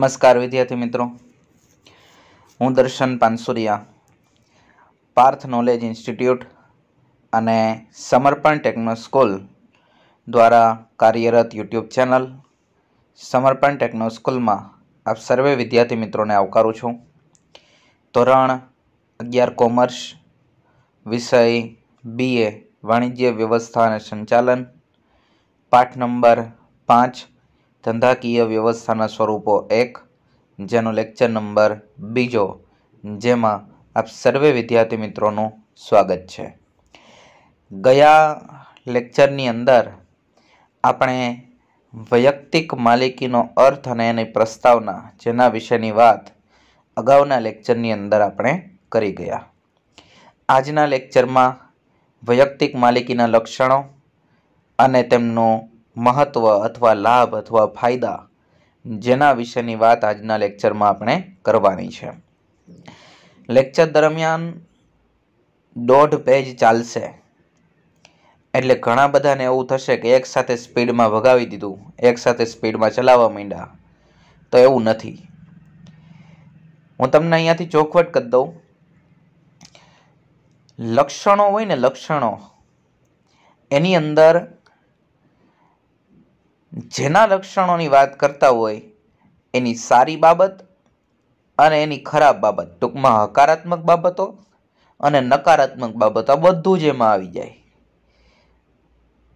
નમસ્કાર વિદ્યાર્થી મિત્રો હું દર્શન પાનસુરિયા પાર્થ નોલેજ ઇન્સ્ટિટ્યૂટ અને સમર્પણ ટેકનો સ્કૂલ દ્વારા કાર્યરત યુટ્યુબ ચેનલ સમર્પણ ટેકનો સ્કૂલમાં આપ સર્વે વિદ્યાર્થી મિત્રોને આવકારું છું ધોરણ અગિયાર કોમર્સ વિષય બીએ વાણિજ્ય વ્યવસ્થા અને સંચાલન પાઠ નંબર પાંચ ધંધાકીય વ્યવસ્થાના સ્વરૂપો એક જેનો લેક્ચર નંબર બીજો જેમાં આપ સર્વે વિદ્યાર્થી મિત્રોનું સ્વાગત છે ગયા લેક્ચરની અંદર આપણે વૈયક્તિક માલિકીનો અર્થ અને એની પ્રસ્તાવના જેના વિશેની વાત અગાઉના લેક્ચરની અંદર આપણે કરી ગયા આજના લેક્ચરમાં વૈયક્તિક માલિકીના લક્ષણો અને તેમનું મહત્ત્વ અથવા લાભ અથવા ફાયદા જેના વિશેની વાત આજના લેક્ચરમાં આપણે કરવાની છે લેક્ચર દરમિયાન દોઢ પેજ ચાલશે એટલે ઘણા બધાને એવું થશે કે એક સાથે સ્પીડમાં ભગાવી દીધું એક સાથે સ્પીડમાં ચલાવવા માંડ્યા તો એવું નથી હું તમને અહીંયાથી ચોખવટ કરી દઉં લક્ષણો હોય ને લક્ષણો એની અંદર જેના લક્ષણોની વાત કરતા હોય એની સારી બાબત અને એની ખરાબ બાબત ટૂંકમાં હકારાત્મક બાબતો અને નકારાત્મક બાબતો બધું જ એમાં આવી જાય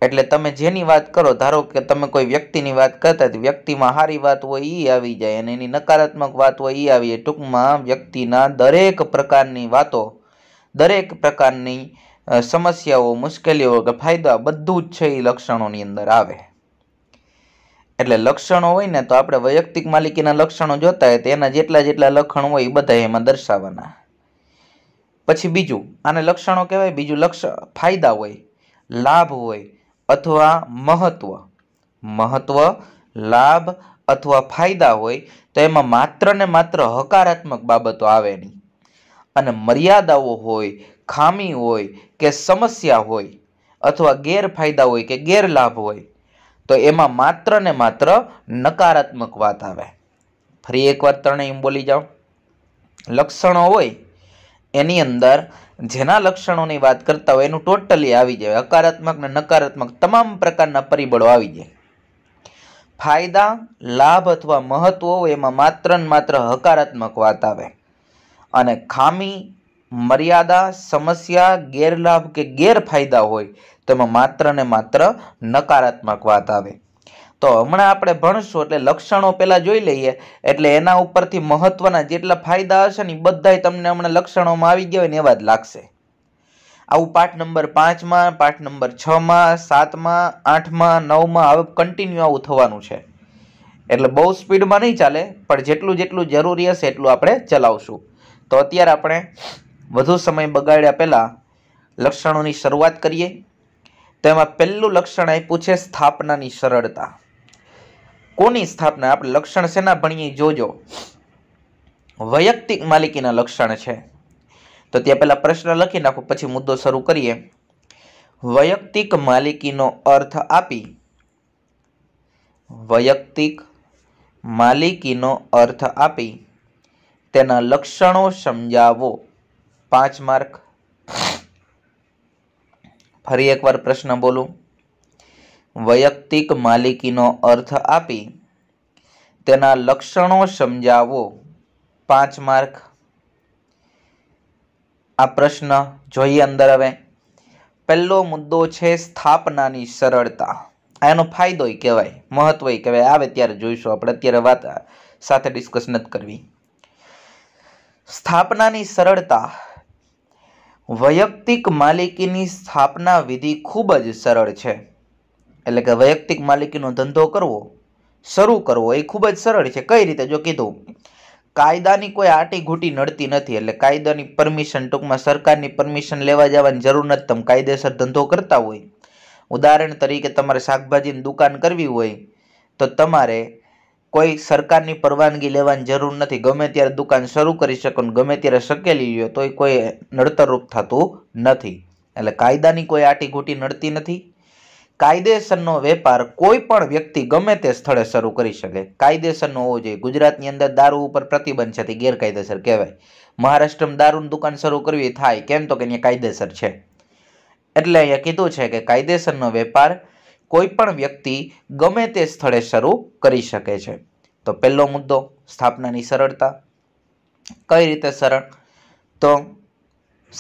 એટલે તમે જેની વાત કરો ધારો કે તમે કોઈ વ્યક્તિની વાત કરતા વ્યક્તિમાં સારી વાત હોય એ આવી જાય અને એની નકારાત્મક વાત હોય એ આવી જાય ટૂંકમાં વ્યક્તિના દરેક પ્રકારની વાતો દરેક પ્રકારની સમસ્યાઓ મુશ્કેલીઓ કે ફાયદા બધું જ છે એ લક્ષણોની અંદર આવે એટલે લક્ષણો હોય ને તો આપણે વૈયક્તિક માલિકીના લક્ષણો જોતા હોય તો એના જેટલા જેટલા લક્ષણ હોય એ બધા એમાં દર્શાવવાના પછી બીજું આને લક્ષણો કહેવાય બીજું લક્ષ ફાયદા હોય લાભ હોય અથવા મહત્વ મહત્વ લાભ અથવા ફાયદા હોય તો એમાં માત્ર ને માત્ર હકારાત્મક બાબતો આવે નહીં અને મર્યાદાઓ હોય ખામી હોય કે સમસ્યા હોય અથવા ગેરફાયદા હોય કે ગેરલાભ હોય તો એમાં માત્ર ને માત્ર નકારાત્મક વાત આવે ફરી એકવાર ત્રણેય બોલી જાઓ લક્ષણો હોય એની અંદર જેના લક્ષણોની વાત કરતા હોય એનું ટોટલી આવી જાય હકારાત્મક ને નકારાત્મક તમામ પ્રકારના પરિબળો આવી જાય ફાયદા લાભ અથવા મહત્વ હોય એમાં માત્ર ને માત્ર હકારાત્મક વાત આવે અને ખામી મર્યાદા સમસ્યા ગેરલાભ કે ગેરફાયદા હોય તેમાં માત્ર ને માત્ર નકારાત્મક વાત આવે તો હમણાં આપણે ભણશું એટલે લક્ષણો પહેલાં જોઈ લઈએ એટલે એના ઉપરથી મહત્ત્વના જેટલા ફાયદા હશે ને એ બધાય તમને હમણાં લક્ષણોમાં આવી ગયા હોય ને એવા જ લાગશે આવું પાઠ નંબર પાંચમાં પાઠ નંબર છમાં સાતમાં આઠમાં નવમાં હવે કન્ટિન્યુ આવું થવાનું છે એટલે બહુ સ્પીડમાં નહીં ચાલે પણ જેટલું જેટલું જરૂરી હશે એટલું આપણે ચલાવશું તો અત્યારે આપણે વધુ સમય બગાડ્યા પહેલાં લક્ષણોની શરૂઆત કરીએ તો એમાં પહેલું લક્ષણ આપ્યું છે સ્થાપનાની સરળતા કોની સ્થાપના આપણે લક્ષણ શેના ભણીએ જોજો વૈયક્તિક માલિકીના લક્ષણ છે તો ત્યાં પહેલાં પ્રશ્ન લખી નાખો પછી મુદ્દો શરૂ કરીએ વૈયક્તિક માલિકીનો અર્થ આપી વૈયક્તિક માલિકીનો અર્થ આપી તેના લક્ષણો સમજાવો પાંચ માર્ક ફરી એકવાર પ્રશ્ન બોલું વૈયક્તિક માલિકીનો અર્થ આપી તેના લક્ષણો સમજાવો પાંચ માર્ક આ પ્રશ્ન જોઈએ અંદર હવે પહેલો મુદ્દો છે સ્થાપનાની સરળતા એનો ફાયદો કહેવાય મહત્વ કહેવાય આવે ત્યારે જોઈશું આપણે અત્યારે વાત સાથે ડિસ્કસ નથી કરવી સ્થાપનાની સરળતા વૈયક્તિક માલિકીની સ્થાપના વિધિ ખૂબ જ સરળ છે એટલે કે વૈયક્તિક માલિકીનો ધંધો કરવો શરૂ કરવો એ ખૂબ જ સરળ છે કઈ રીતે જો કીધું કાયદાની કોઈ આટીઘૂટી નડતી નથી એટલે કાયદાની પરમિશન ટૂંકમાં સરકારની પરમિશન લેવા જવાની જરૂર નથી તમે કાયદેસર ધંધો કરતા હોય ઉદાહરણ તરીકે તમારે શાકભાજીની દુકાન કરવી હોય તો તમારે કોઈ સરકારની પરવાનગી લેવાની જરૂર નથી ગમે ત્યારે દુકાન શરૂ કરી શકો ને ગમે ત્યારે શકેલી લ્યો તોય કોઈ નડતરરૂપ થતું નથી એટલે કાયદાની કોઈ આટીઘૂટી નડતી નથી કાયદેસરનો વેપાર કોઈ પણ વ્યક્તિ ગમે તે સ્થળે શરૂ કરી શકે કાયદેસરનો હોવો જોઈએ ગુજરાતની અંદર દારૂ ઉપર પ્રતિબંધ છે તે ગેરકાયદેસર કહેવાય મહારાષ્ટ્રમાં દારૂની દુકાન શરૂ કરવી થાય કેમ તો કે અહીંયા કાયદેસર છે એટલે અહીંયા કીધું છે કે કાયદેસરનો વેપાર કોઈ પણ વ્યક્તિ ગમે તે સ્થળે શરૂ કરી શકે છે તો પહેલો મુદ્દો સ્થાપનાની સરળતા કઈ રીતે સરળ તો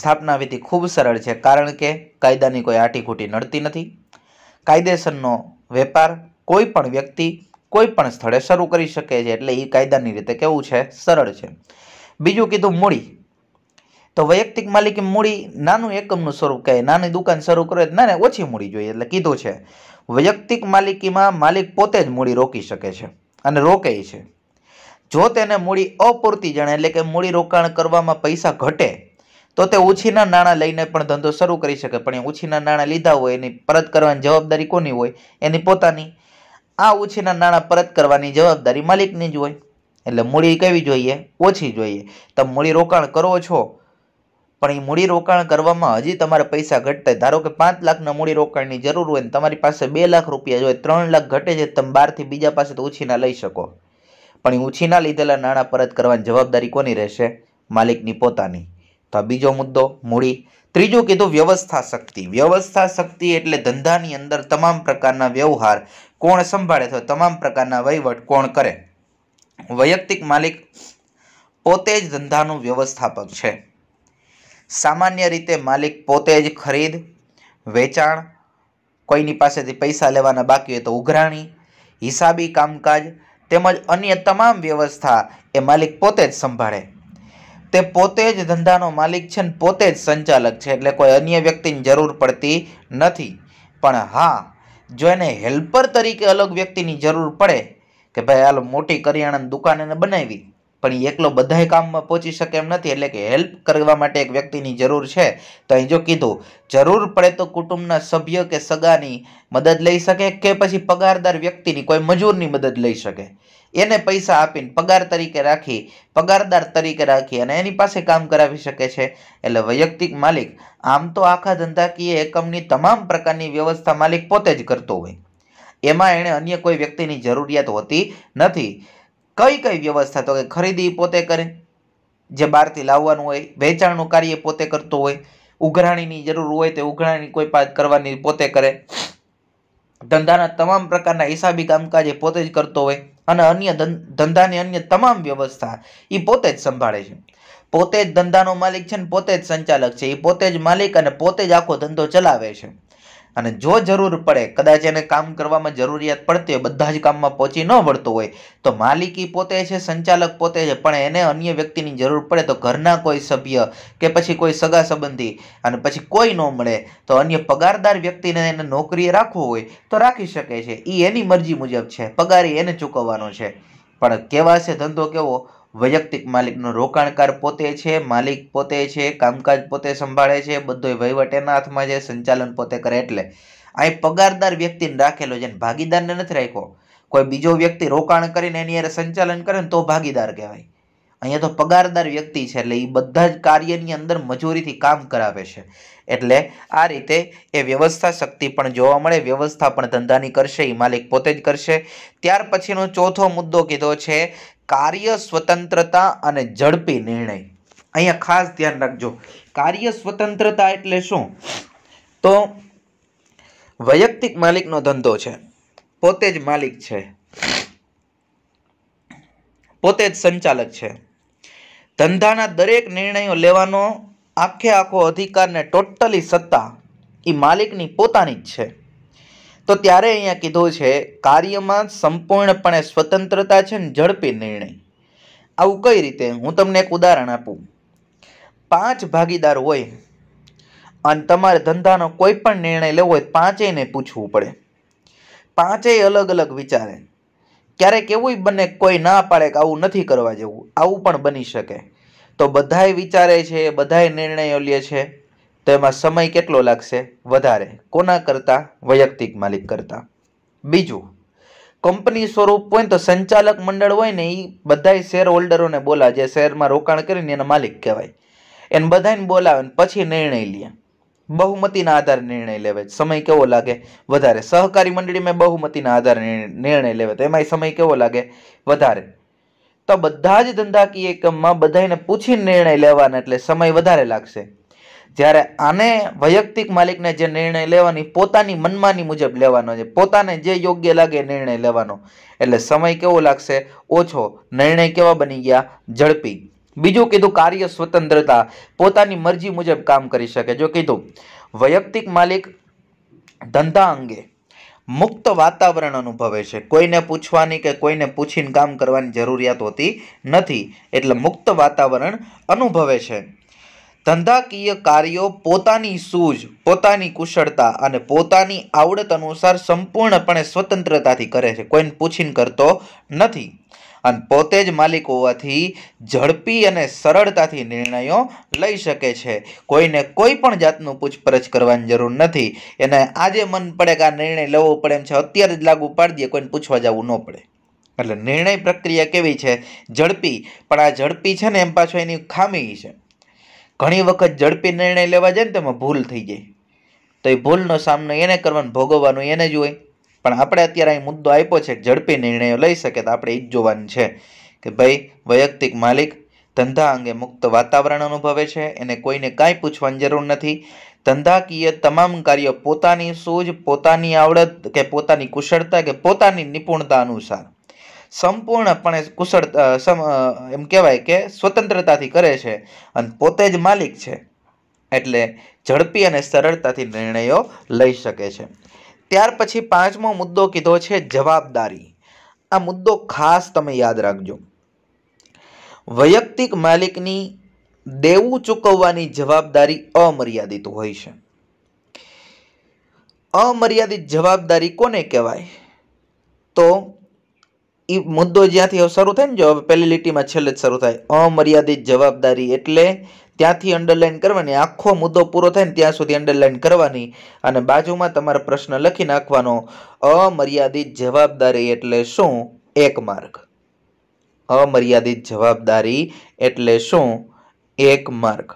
સ્થાપના વિધિ ખૂબ સરળ છે કારણ કે કાયદાની કોઈ આટીખૂટી નડતી નથી કાયદેસરનો વેપાર કોઈ પણ વ્યક્તિ કોઈ પણ સ્થળે શરૂ કરી શકે છે એટલે એ કાયદાની રીતે કેવું છે સરળ છે બીજું કીધું મૂડી તો વૈયક્તિક માલિકી મૂડી નાનું એકમનું સ્વરૂપ કહે નાની દુકાન શરૂ કરે ના ને ઓછી મૂડી જોઈએ એટલે કીધું છે વૈયક્તિક માલિકીમાં માલિક પોતે જ મૂડી રોકી શકે છે અને રોકે છે જો તેને મૂડી અપૂરતી જણે એટલે કે મૂડી રોકાણ કરવામાં પૈસા ઘટે તો તે ઓછીના નાણાં લઈને પણ ધંધો શરૂ કરી શકે પણ એ ઓછીના નાણાં લીધા હોય એની પરત કરવાની જવાબદારી કોની હોય એની પોતાની આ ઓછીના નાણાં પરત કરવાની જવાબદારી માલિકની જ હોય એટલે મૂડી કેવી જોઈએ ઓછી જોઈએ તમે મૂડી રોકાણ કરો છો પણ એ મૂડીરોકાણ કરવામાં હજી તમારે પૈસા ઘટતા ધારો કે પાંચ લાખના મૂડીરોકાણની જરૂર હોય ને તમારી પાસે બે લાખ રૂપિયા જોઈએ ત્રણ લાખ ઘટે છે તમે બહારથી બીજા પાસે તો ઉછીના લઈ શકો પણ એ ઉછીના લીધેલા નાણાં પરત કરવાની જવાબદારી કોની રહેશે માલિકની પોતાની તો આ બીજો મુદ્દો મૂડી ત્રીજું કીધું વ્યવસ્થા શક્તિ વ્યવસ્થા શક્તિ એટલે ધંધાની અંદર તમામ પ્રકારના વ્યવહાર કોણ સંભાળે તો તમામ પ્રકારના વહીવટ કોણ કરે વૈયક્તિક માલિક પોતે જ ધંધાનું વ્યવસ્થાપક છે સામાન્ય રીતે માલિક પોતે જ ખરીદ વેચાણ કોઈની પાસેથી પૈસા લેવાના બાકી હોય તો ઉઘરાણી હિસાબી કામકાજ તેમજ અન્ય તમામ વ્યવસ્થા એ માલિક પોતે જ સંભાળે તે પોતે જ ધંધાનો માલિક છે ને પોતે જ સંચાલક છે એટલે કોઈ અન્ય વ્યક્તિની જરૂર પડતી નથી પણ હા જો એને હેલ્પર તરીકે અલગ વ્યક્તિની જરૂર પડે કે ભાઈ હાલ મોટી કરિયાણાની દુકાન એને બનાવી પણ એ એકલો બધાય કામમાં પહોંચી શકે એમ નથી એટલે કે હેલ્પ કરવા માટે એક વ્યક્તિની જરૂર છે તો અહીં જો કીધું જરૂર પડે તો કુટુંબના સભ્ય કે સગાની મદદ લઈ શકે કે પછી પગારદાર વ્યક્તિની કોઈ મજૂરની મદદ લઈ શકે એને પૈસા આપીને પગાર તરીકે રાખી પગારદાર તરીકે રાખી અને એની પાસે કામ કરાવી શકે છે એટલે વૈયક્તિક માલિક આમ તો આખા ધંધાકીય એકમની તમામ પ્રકારની વ્યવસ્થા માલિક પોતે જ કરતો હોય એમાં એણે અન્ય કોઈ વ્યક્તિની જરૂરિયાત હોતી નથી કઈ કઈ વ્યવસ્થા તો કે ખરીદી પોતે કરે જે બહારથી લાવવાનું હોય વેચાણનું કાર્ય પોતે કરતો હોય ઉઘરાણીની જરૂર હોય તે ઉઘરાણી કોઈ પાસ કરવાની પોતે કરે ધંધાના તમામ પ્રકારના હિસાબી કામકાજ એ પોતે જ કરતો હોય અને અન્ય ધંધાની અન્ય તમામ વ્યવસ્થા એ પોતે જ સંભાળે છે પોતે જ ધંધાનો માલિક છે ને પોતે જ સંચાલક છે એ પોતે જ માલિક અને પોતે જ આખો ધંધો ચલાવે છે અને જો જરૂર પડે કદાચ એને કામ કરવામાં જરૂરિયાત પડતી હોય બધા જ કામમાં પહોંચી ન વળતો હોય તો માલિકી પોતે છે સંચાલક પોતે છે પણ એને અન્ય વ્યક્તિની જરૂર પડે તો ઘરના કોઈ સભ્ય કે પછી કોઈ સગા સંબંધી અને પછી કોઈ ન મળે તો અન્ય પગારદાર વ્યક્તિને એને નોકરીએ રાખવો હોય તો રાખી શકે છે એ એની મરજી મુજબ છે પગાર એને ચૂકવવાનો છે પણ કેવા છે ધંધો કેવો વૈયક્તિક માલિકનો રોકાણકાર પોતે છે માલિક પોતે છે કામકાજ પોતે સંભાળે છે બધોય વહીવટ એના હાથમાં છે સંચાલન પોતે કરે એટલે અહીં પગારદાર વ્યક્તિને રાખેલો છે ભાગીદારને નથી રાખ્યો કોઈ બીજો વ્યક્તિ રોકાણ કરીને એની યારે સંચાલન કરે ને તો ભાગીદાર કહેવાય અહીંયા તો પગારદાર વ્યક્તિ છે એટલે એ બધા જ કાર્યની અંદર મજૂરીથી કામ કરાવે છે એટલે આ રીતે એ વ્યવસ્થા શક્તિ પણ જોવા મળે વ્યવસ્થા પણ ધંધાની કરશે એ માલિક પોતે જ કરશે ત્યાર પછીનો ચોથો મુદ્દો કીધો છે કાર્ય સ્વતંત્રતા અને ઝડપી નિર્ણય અહીંયા ખાસ ધ્યાન રાખજો કાર્ય સ્વતંત્રતા એટલે શું તો વૈયક્તિક માલિકનો ધંધો છે પોતે જ માલિક છે પોતે જ સંચાલક છે ધંધાના દરેક નિર્ણયો લેવાનો આખે આખો અધિકાર ને ટોટલી સત્તા એ માલિકની પોતાની જ છે તો ત્યારે અહીંયા કીધું છે કાર્યમાં સંપૂર્ણપણે સ્વતંત્રતા છે ને ઝડપી નિર્ણય આવું કઈ રીતે હું તમને એક ઉદાહરણ આપું પાંચ ભાગીદાર હોય અને તમારે ધંધાનો કોઈ પણ નિર્ણય લેવો હોય પાંચેયને પૂછવું પડે પાંચેય અલગ અલગ વિચારે ક્યારેક એવું બને કોઈ ના પાડે કે આવું નથી કરવા જેવું આવું પણ બની શકે તો બધાય વિચારે છે બધાય નિર્ણયો લે છે તો એમાં સમય કેટલો લાગશે વધારે કોના કરતાં વૈયક્તિક માલિક કરતાં બીજું કંપની સ્વરૂપ હોય તો સંચાલક મંડળ હોય ને એ બધા શેર હોલ્ડરોને બોલા જે શેરમાં રોકાણ કરીને એના માલિક કહેવાય એને બધાને બોલાવે ને પછી નિર્ણય લે બહુમતીના આધારે નિર્ણય લેવાય સમય કેવો લાગે વધારે સહકારી મંડળીમાં બહુમતીના આધારે નિર્ણય લેવાય તો એમાંય સમય કેવો લાગે વધારે તો બધા જ ધંધાકીય એકમમાં બધાને પૂછીને નિર્ણય લેવાના એટલે સમય વધારે લાગશે જ્યારે આને વૈયક્તિક માલિકને જે નિર્ણય લેવાની પોતાની મનમાની મુજબ લેવાનો છે પોતાને જે યોગ્ય લાગે નિર્ણય લેવાનો એટલે સમય કેવો લાગશે ઓછો નિર્ણય કેવા બની ગયા ઝડપી બીજું કીધું કાર્ય સ્વતંત્રતા પોતાની મરજી મુજબ કામ કરી શકે જો કીધું વૈયક્તિક માલિક ધંધા અંગે મુક્ત વાતાવરણ અનુભવે છે કોઈને પૂછવાની કે કોઈને પૂછીને કામ કરવાની જરૂરિયાત હોતી નથી એટલે મુક્ત વાતાવરણ અનુભવે છે ધંધાકીય કાર્યો પોતાની સૂઝ પોતાની કુશળતા અને પોતાની આવડત અનુસાર સંપૂર્ણપણે સ્વતંત્રતાથી કરે છે કોઈને પૂછીને કરતો નથી અને પોતે જ માલિક હોવાથી ઝડપી અને સરળતાથી નિર્ણયો લઈ શકે છે કોઈને કોઈ પણ જાતનું પૂછપરછ કરવાની જરૂર નથી એને આજે મન પડે કે આ નિર્ણય લેવો પડે એમ છે અત્યારે જ લાગુ પાડી દઈએ કોઈને પૂછવા જવું ન પડે એટલે નિર્ણય પ્રક્રિયા કેવી છે ઝડપી પણ આ ઝડપી છે ને એમ પાછું એની ખામી છે ઘણી વખત ઝડપી નિર્ણય લેવા જાય ને તેમાં ભૂલ થઈ જાય તો એ ભૂલનો સામનો એને કરવાનો ભોગવવાનો એને જ હોય પણ આપણે અત્યારે અહીં મુદ્દો આપ્યો છે કે ઝડપી નિર્ણયો લઈ શકે તો આપણે એ જ જોવાનું છે કે ભાઈ વૈયક્તિક માલિક ધંધા અંગે મુક્ત વાતાવરણ અનુભવે છે એને કોઈને કાંઈ પૂછવાની જરૂર નથી ધંધાકીય તમામ કાર્યો પોતાની સૂઝ પોતાની આવડત કે પોતાની કુશળતા કે પોતાની નિપુણતા અનુસાર સંપૂર્ણપણે કુશળ એમ કહેવાય કે સ્વતંત્રતાથી કરે છે અને પોતે જ માલિક છે એટલે ઝડપી અને સરળતાથી નિર્ણયો લઈ શકે છે ત્યાર પછી પાંચમો મુદ્દો કીધો છે જવાબદારી આ મુદ્દો ખાસ તમે યાદ રાખજો વૈયક્તિક માલિકની દેવું ચૂકવવાની જવાબદારી અમર્યાદિત હોય છે અમર્યાદિત જવાબદારી કોને કહેવાય તો એ મુદ્દો જ્યાંથી શરૂ થાય ને જો હવે પહેલી લીટીમાં છેલ્લે જ શરૂ થાય અમર્યાદિત જવાબદારી એટલે ત્યાંથી અંડરલાઇન કરવાની આખો મુદ્દો પૂરો થાય ને ત્યાં સુધી અંડરલાઇન કરવાની અને બાજુમાં તમારે પ્રશ્ન લખી નાખવાનો અમર્યાદિત જવાબદારી એટલે શું એક માર્ક અમર્યાદિત જવાબદારી એટલે શું એક માર્ક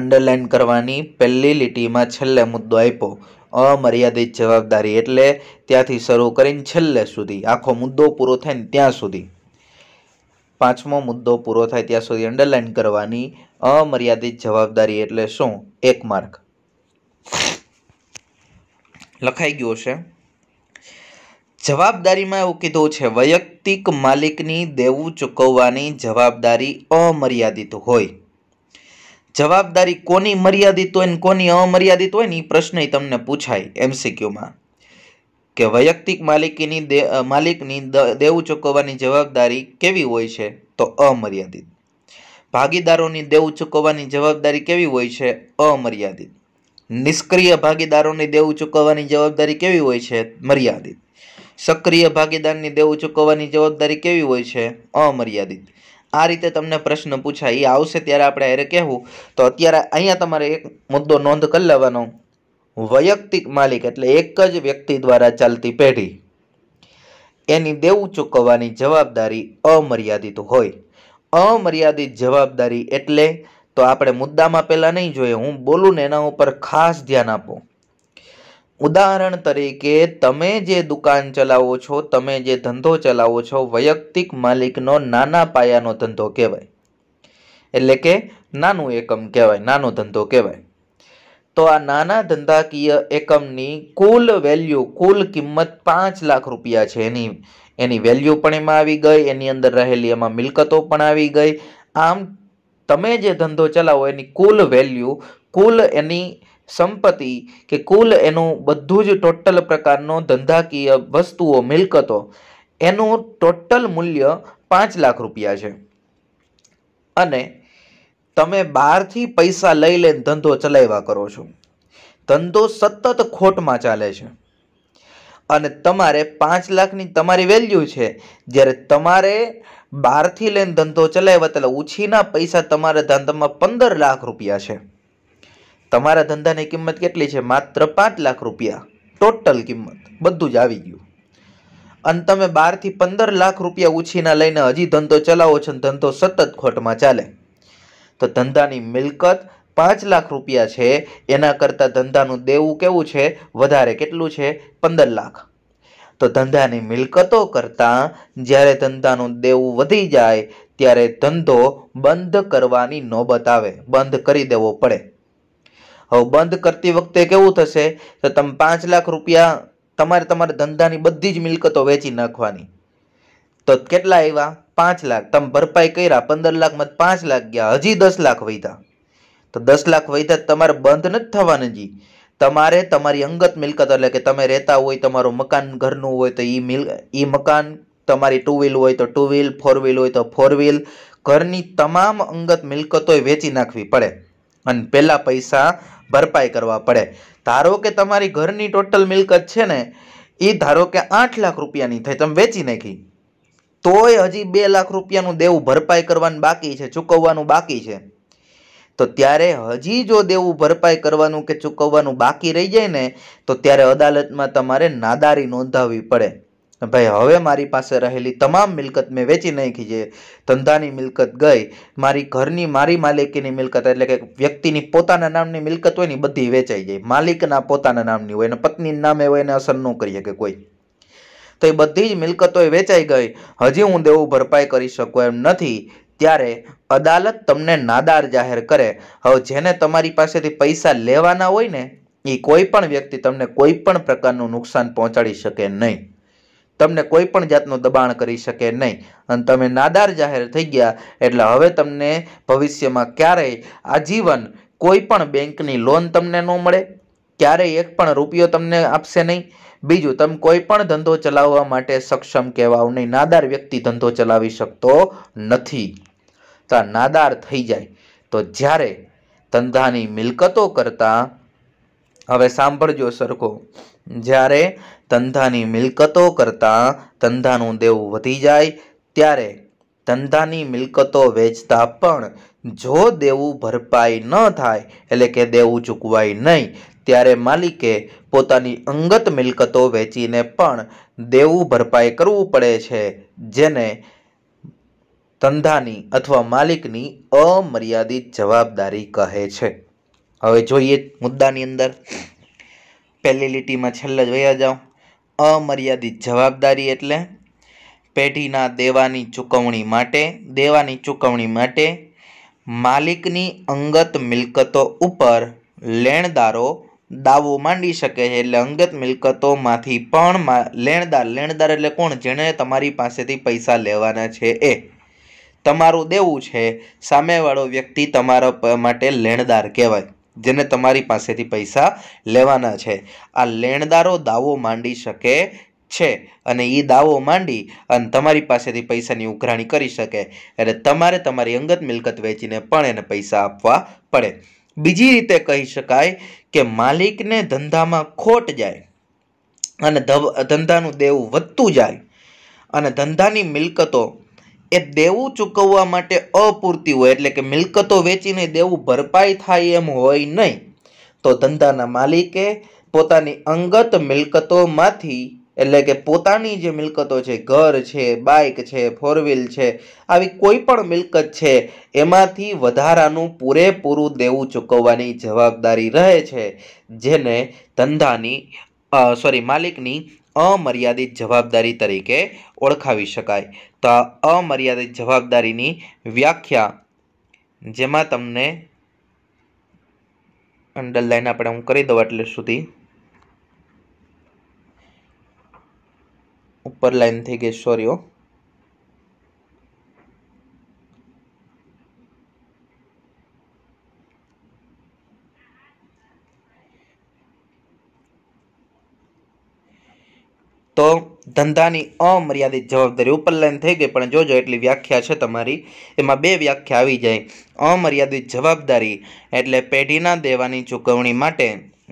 અંડરલાઇન કરવાની પહેલી લીટીમાં છેલ્લે મુદ્દો આપ્યો અમર્યાદિત જવાબદારી એટલે ત્યાંથી શરૂ કરીને છેલ્લે સુધી આખો મુદ્દો પૂરો થાય ને ત્યાં સુધી પાંચમો મુદ્દો પૂરો થાય ત્યાં સુધી અંડરલાઇન કરવાની અમર્યાદિત જવાબદારી એટલે શું એક માર્ક લખાઈ ગયો છે જવાબદારીમાં એવું કીધું છે વૈયક્તિક માલિકની દેવું ચૂકવવાની જવાબદારી અમર્યાદિત હોય જવાબદારી કોની મર્યાદિત હોય ને કોની અમર્યાદિત હોય ને એ પ્રશ્ન તમને પૂછાય એમસીક્યુમાં કે વૈયક્તિક માલિકીની માલિકની દેવું ચૂકવવાની જવાબદારી કેવી હોય છે તો અમર્યાદિત ભાગીદારોની દેવું ચૂકવવાની જવાબદારી કેવી હોય છે અમર્યાદિત નિષ્ક્રિય ભાગીદારોની દેવું ચૂકવવાની જવાબદારી કેવી હોય છે મર્યાદિત સક્રિય ભાગીદારની દેવું ચૂકવવાની જવાબદારી કેવી હોય છે અમર્યાદિત આ રીતે તમને પ્રશ્ન પૂછાય એ આવશે ત્યારે આપણે અરે કહેવું તો અત્યારે અહીંયા તમારે એક મુદ્દો નોંધ કરી લેવાનો વૈયક્તિક માલિક એટલે એક જ વ્યક્તિ દ્વારા ચાલતી પેઢી એની દેવું ચૂકવવાની જવાબદારી અમર્યાદિત હોય અમર્યાદિત જવાબદારી એટલે તો આપણે મુદ્દામાં પહેલાં નહીં જોઈએ હું બોલું ને એના ઉપર ખાસ ધ્યાન આપો ઉદાહરણ તરીકે તમે જે દુકાન ચલાવો છો તમે જે ધંધો ચલાવો છો વૈયક્તિક માલિકનો નાના પાયાનો ધંધો કહેવાય એટલે કે નાનું એકમ કહેવાય નાનો ધંધો કહેવાય તો આ નાના ધંધાકીય એકમની કુલ વેલ્યુ કુલ કિંમત પાંચ લાખ રૂપિયા છે એની એની વેલ્યુ પણ એમાં આવી ગઈ એની અંદર રહેલી એમાં મિલકતો પણ આવી ગઈ આમ તમે જે ધંધો ચલાવો એની કુલ વેલ્યુ કુલ એની સંપત્તિ કે કુલ એનું બધું જ ટોટલ પ્રકારનો ધંધાકીય વસ્તુઓ મિલકતો એનું ટોટલ મૂલ્ય પાંચ લાખ રૂપિયા છે અને તમે બહારથી પૈસા લઈ લઈને ધંધો ચલાવ્યા કરો છો ધંધો સતત ખોટમાં ચાલે છે અને તમારે પાંચ લાખની તમારી વેલ્યુ છે જ્યારે તમારે બહારથી લઈને ધંધો ચલાવ્યા એટલે ઉછીના પૈસા તમારા ધંધામાં પંદર લાખ રૂપિયા છે તમારા ધંધાની કિંમત કેટલી છે માત્ર પાંચ લાખ રૂપિયા ટોટલ કિંમત બધું જ આવી ગયું અને તમે બારથી પંદર લાખ રૂપિયા ઉછીના લઈને હજી ધંધો ચલાવો છો ધંધો સતત ખોટમાં ચાલે તો ધંધાની મિલકત પાંચ લાખ રૂપિયા છે એના કરતાં ધંધાનું દેવું કેવું છે વધારે કેટલું છે પંદર લાખ તો ધંધાની મિલકતો કરતાં જ્યારે ધંધાનું દેવું વધી જાય ત્યારે ધંધો બંધ કરવાની નોબત આવે બંધ કરી દેવો પડે હવે બંધ કરતી વખતે કેવું થશે તો તમે પાંચ લાખ રૂપિયા તમારે તમારા ધંધાની બધી જ મિલકતો વેચી નાખવાની તો કેટલા આવ્યા પાંચ લાખ તમે ભરપાઈ કર્યા પંદર લાખમાં પાંચ લાખ ગયા હજી દસ લાખ વહીધા તો દસ લાખ વહીધા તમારે બંધ નથી થવાના જી તમારે તમારી અંગત મિલકત એટલે કે તમે રહેતા હોય તમારું મકાન ઘરનું હોય તો એ મિલ એ મકાન તમારી ટુ વ્હીલ હોય તો ટુ વ્હીલ ફોર વ્હીલ હોય તો ફોર વ્હીલ ઘરની તમામ અંગત મિલકતોય વેચી નાખવી પડે અને પહેલાં પૈસા ભરપાઈ કરવા પડે ધારો કે તમારી ઘરની ટોટલ મિલકત છે ને એ ધારો કે આઠ લાખ રૂપિયાની થઈ તમે વેચી નાખી તોય હજી બે લાખ રૂપિયાનું દેવું ભરપાઈ કરવાનું બાકી છે ચૂકવવાનું બાકી છે તો ત્યારે હજી જો દેવું ભરપાઈ કરવાનું કે ચૂકવવાનું બાકી રહી જાય ને તો ત્યારે અદાલતમાં તમારે નાદારી નોંધાવવી પડે ભાઈ હવે મારી પાસે રહેલી તમામ મિલકત મેં વેચી નાખી છે ધંધાની મિલકત ગઈ મારી ઘરની મારી માલિકીની મિલકત એટલે કે વ્યક્તિની પોતાના નામની મિલકત હોય ને બધી વેચાઈ જાય માલિકના પોતાના નામની હોય અને પત્નીના નામે હોય એને અસર ન કરીએ કે કોઈ તો એ બધી જ મિલકતો એ વેચાઈ ગઈ હજી હું દેવું ભરપાઈ કરી શકું એમ નથી ત્યારે અદાલત તમને નાદાર જાહેર કરે હવે જેને તમારી પાસેથી પૈસા લેવાના હોય ને એ કોઈ પણ વ્યક્તિ તમને કોઈ પણ પ્રકારનું નુકસાન પહોંચાડી શકે નહીં તમને કોઈ પણ જાતનું દબાણ કરી શકે નહીં અને તમે નાદાર જાહેર થઈ ગયા એટલે હવે તમને ભવિષ્યમાં ક્યારેય આજીવન કોઈ પણ બેંકની લોન તમને ન મળે ક્યારેય એક પણ રૂપિયો તમને આપશે નહીં બીજું તમે કોઈ પણ ધંધો ચલાવવા માટે સક્ષમ કહેવાઓ નહીં નાદાર વ્યક્તિ ધંધો ચલાવી શકતો નથી તો નાદાર થઈ જાય તો જ્યારે ધંધાની મિલકતો કરતાં હવે સાંભળજો સરખો જ્યારે ધંધાની મિલકતો કરતાં ધંધાનું દેવું વધી જાય ત્યારે ધંધાની મિલકતો વેચતા પણ જો દેવું ભરપાઈ ન થાય એટલે કે દેવું ચૂકવાય નહીં ત્યારે માલિકે પોતાની અંગત મિલકતો વેચીને પણ દેવું ભરપાઈ કરવું પડે છે જેને ધંધાની અથવા માલિકની અમર્યાદિત જવાબદારી કહે છે હવે જોઈએ મુદ્દાની અંદર પહેલી લીટીમાં છેલ્લે જ વયા જાઓ અમર્યાદિત જવાબદારી એટલે પેઢીના દેવાની ચૂકવણી માટે દેવાની ચૂકવણી માટે માલિકની અંગત મિલકતો ઉપર લેણદારો દાવો માંડી શકે છે એટલે અંગત મિલકતોમાંથી પણ લેણદાર લેણદાર એટલે કોણ જેણે તમારી પાસેથી પૈસા લેવાના છે એ તમારું દેવું છે સામેવાળો વ્યક્તિ તમારા માટે લેણદાર કહેવાય જેને તમારી પાસેથી પૈસા લેવાના છે આ લેણદારો દાવો માંડી શકે છે અને એ દાવો માંડી અને તમારી પાસેથી પૈસાની ઉઘરાણી કરી શકે એટલે તમારે તમારી અંગત મિલકત વેચીને પણ એને પૈસા આપવા પડે બીજી રીતે કહી શકાય કે માલિકને ધંધામાં ખોટ જાય અને ધંધાનું દેવું વધતું જાય અને ધંધાની મિલકતો એ દેવું ચૂકવવા માટે અપૂરતી હોય એટલે કે મિલકતો વેચીને દેવું ભરપાઈ થાય એમ હોય નહીં તો ધંધાના માલિકે પોતાની અંગત મિલકતોમાંથી એટલે કે પોતાની જે મિલકતો છે ઘર છે બાઇક છે ફોર વ્હીલ છે આવી કોઈ પણ મિલકત છે એમાંથી વધારાનું પૂરેપૂરું દેવું ચૂકવવાની જવાબદારી રહે છે જેને ધંધાની સોરી માલિકની અમર્યાદિત જવાબદારી તરીકે ઓળખાવી શકાય તો આ અમર્યાદિત જવાબદારીની વ્યાખ્યા જેમાં તમને અંડરલાઈન આપણે હું કરી દઉં એટલે સુધી ઉપર લાઈન થઈ ગઈ સોરીઓ તો ધંધાની અમર્યાદિત જવાબદારી ઉપરલાઈન થઈ ગઈ પણ જોજો એટલી વ્યાખ્યા છે તમારી એમાં બે વ્યાખ્યા આવી જાય અમર્યાદિત જવાબદારી એટલે પેઢીના દેવાની ચૂકવણી માટે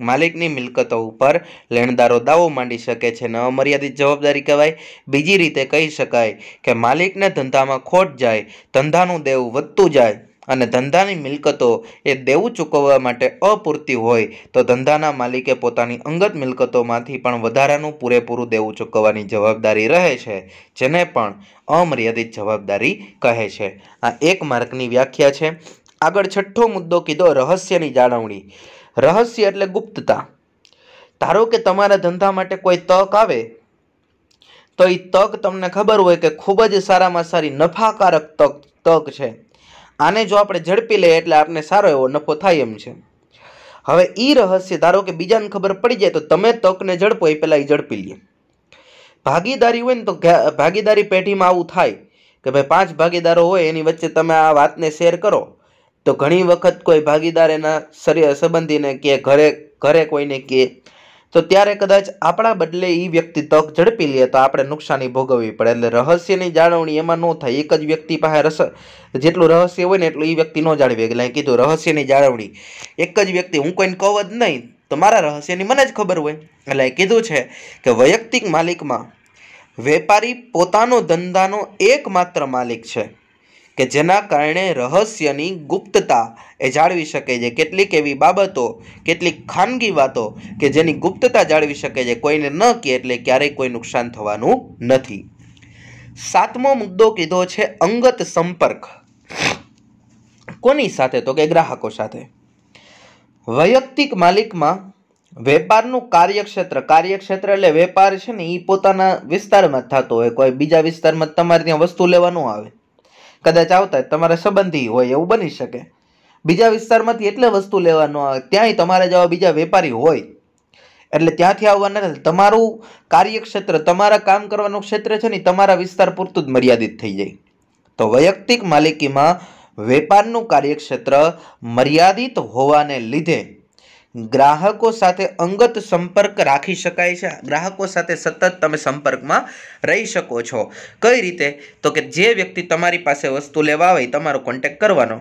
માલિકની મિલકતો ઉપર લેણદારો દાવો માંડી શકે છે ને અમર્યાદિત જવાબદારી કહેવાય બીજી રીતે કહી શકાય કે માલિકને ધંધામાં ખોટ જાય ધંધાનું દેવું વધતું જાય અને ધંધાની મિલકતો એ દેવું ચૂકવવા માટે અપૂરતી હોય તો ધંધાના માલિકે પોતાની અંગત મિલકતોમાંથી પણ વધારાનું પૂરેપૂરું દેવું ચૂકવવાની જવાબદારી રહે છે જેને પણ અમર્યાદિત જવાબદારી કહે છે આ એક માર્કની વ્યાખ્યા છે આગળ છઠ્ઠો મુદ્દો કીધો રહસ્યની જાળવણી રહસ્ય એટલે ગુપ્તતા ધારો કે તમારા ધંધા માટે કોઈ તક આવે તો એ તક તમને ખબર હોય કે ખૂબ જ સારામાં સારી નફાકારક તક તક છે આને જો આપણે ઝડપી લઈએ એટલે આપણને સારો એવો નફો થાય એમ છે હવે એ રહસ્ય ધારો કે બીજાને ખબર પડી જાય તો તમે તકને ઝડપો એ પહેલાં એ ઝડપી લઈએ ભાગીદારી હોય ને તો ભાગીદારી પેઢીમાં આવું થાય કે ભાઈ પાંચ ભાગીદારો હોય એની વચ્ચે તમે આ વાતને શેર કરો તો ઘણી વખત કોઈ ભાગીદાર એના શરીર સંબંધીને કે ઘરે ઘરે કોઈને કે તો ત્યારે કદાચ આપણા બદલે એ વ્યક્તિ તક ઝડપી લે તો આપણે નુકસાની ભોગવવી પડે એટલે રહસ્યની જાળવણી એમાં ન થાય એક જ વ્યક્તિ પાસે રસ જેટલું રહસ્ય હોય ને એટલું એ વ્યક્તિ ન જાળવી એટલે કીધું રહસ્યની જાળવણી એક જ વ્યક્તિ હું કોઈને કહું જ નહીં તો મારા રહસ્યની મને જ ખબર હોય એટલે કીધું છે કે વૈયક્તિક માલિકમાં વેપારી પોતાનો ધંધાનો એકમાત્ર માલિક છે કે જેના કારણે રહસ્યની ગુપ્તતા એ જાળવી શકે છે કેટલીક એવી બાબતો કેટલીક ખાનગી વાતો કે જેની ગુપ્તતા જાળવી શકે છે કોઈને ન કહે એટલે ક્યારેય કોઈ નુકસાન થવાનું નથી સાતમો મુદ્દો કીધો છે અંગત સંપર્ક કોની સાથે તો કે ગ્રાહકો સાથે વૈયક્તિક માલિકમાં વેપારનું કાર્યક્ષેત્ર કાર્યક્ષેત્ર એટલે વેપાર છે ને એ પોતાના વિસ્તારમાં થતો હોય કોઈ બીજા વિસ્તારમાં તમારે ત્યાં વસ્તુ લેવાનું આવે કદાચ આવતા તમારા સંબંધી હોય એવું બની શકે બીજા વિસ્તારમાંથી એટલે વસ્તુ લેવાનો આવે ત્યાંય તમારા જેવા બીજા વેપારી હોય એટલે ત્યાંથી આવવાના નથી તમારું કાર્યક્ષેત્ર તમારા કામ કરવાનું ક્ષેત્ર છે ને તમારા વિસ્તાર પૂરતું જ મર્યાદિત થઈ જાય તો વૈયક્તિક માલિકીમાં વેપારનું કાર્યક્ષેત્ર મર્યાદિત હોવાને લીધે ગ્રાહકો સાથે અંગત સંપર્ક રાખી શકાય છે ગ્રાહકો સાથે સતત તમે સંપર્કમાં રહી શકો છો કઈ રીતે તો કે જે વ્યક્તિ તમારી પાસે વસ્તુ લેવા આવે તમારો કોન્ટેક કરવાનો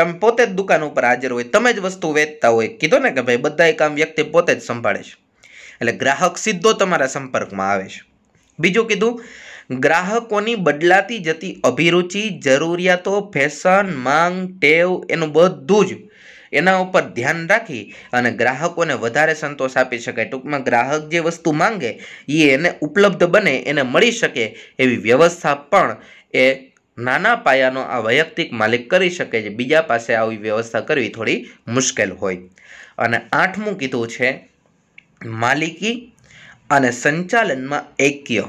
તમે પોતે જ દુકાન ઉપર હાજર હોય તમે જ વસ્તુ વેચતા હોય કીધો ને કે ભાઈ બધાય કામ વ્યક્તિ પોતે જ સંભાળે છે એટલે ગ્રાહક સીધો તમારા સંપર્કમાં આવે છે બીજું કીધું ગ્રાહકોની બદલાતી જતી અભિરુચિ જરૂરિયાતો ફેશન માંગ ટેવ એનું બધું જ એના ઉપર ધ્યાન રાખી અને ગ્રાહકોને વધારે સંતોષ આપી શકાય ટૂંકમાં ગ્રાહક જે વસ્તુ માંગે એ એને ઉપલબ્ધ બને એને મળી શકે એવી વ્યવસ્થા પણ એ નાના પાયાનો આ વૈયક્તિક માલિક કરી શકે છે બીજા પાસે આવી વ્યવસ્થા કરવી થોડી મુશ્કેલ હોય અને આઠમું કીધું છે માલિકી અને સંચાલનમાં એક્ય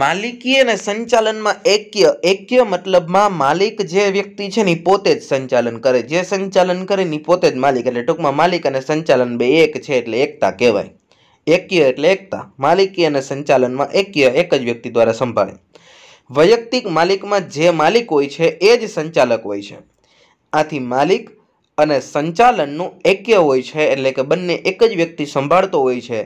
માલિકી અને સંચાલનમાં એક્ય એક્ય મતલબમાં માલિક જે વ્યક્તિ છે ને પોતે જ સંચાલન કરે જે સંચાલન કરે ને પોતે જ માલિક એટલે ટૂંકમાં માલિક અને સંચાલન બે એક છે એટલે એકતા કહેવાય એક્ય એટલે એકતા માલિકી અને સંચાલનમાં એક્ય એક જ વ્યક્તિ દ્વારા સંભાળે વૈયક્તિક માલિકમાં જે માલિક હોય છે એ જ સંચાલક હોય છે આથી માલિક અને સંચાલનનું એક્ય હોય છે એટલે કે બંને એક જ વ્યક્તિ સંભાળતો હોય છે